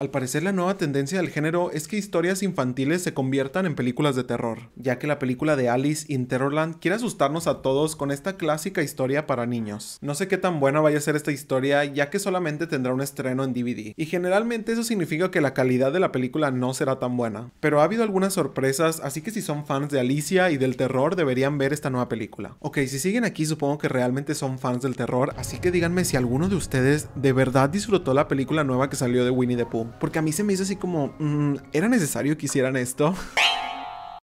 Al parecer la nueva tendencia del género es que historias infantiles se conviertan en películas de terror, ya que la película de Alice in Terrorland quiere asustarnos a todos con esta clásica historia para niños. No sé qué tan buena vaya a ser esta historia, ya que solamente tendrá un estreno en DVD, y generalmente eso significa que la calidad de la película no será tan buena. Pero ha habido algunas sorpresas, así que si son fans de Alicia y del terror deberían ver esta nueva película. Ok, si siguen aquí supongo que realmente son fans del terror, así que díganme si alguno de ustedes de verdad disfrutó la película nueva que salió de Winnie the Pooh porque a mí se me hizo así como, mm, ¿era necesario que hicieran esto?